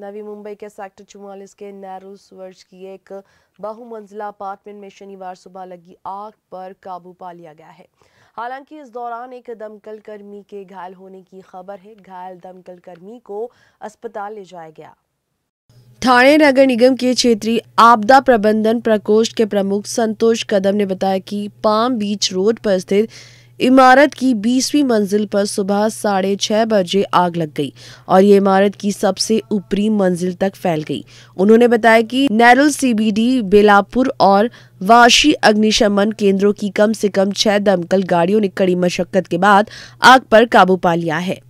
नवी मुंबई के सेक्टर चौवालीस के नेहरू स्वर्ज की एक बहुमंजिला अपार्टमेंट में शनिवार सुबह लगी आग पर काबू पा लिया गया है हालांकि इस दौरान एक दमकल कर्मी के घायल होने की खबर है घायल दमकल कर्मी को अस्पताल ले जाया गया थाने नगर निगम के क्षेत्रीय आपदा प्रबंधन प्रकोष्ठ के प्रमुख संतोष कदम ने बताया कि पाम बीच रोड पर स्थित इमारत की बीसवीं मंजिल पर सुबह साढ़े छह बजे आग लग गई और ये इमारत की सबसे ऊपरी मंजिल तक फैल गई उन्होंने बताया कि नैरल सीबीडी बेलापुर और वाशी अग्निशमन केंद्रों की कम से कम छह दमकल गाड़ियों ने कड़ी मशक्कत के बाद आग पर काबू पा लिया है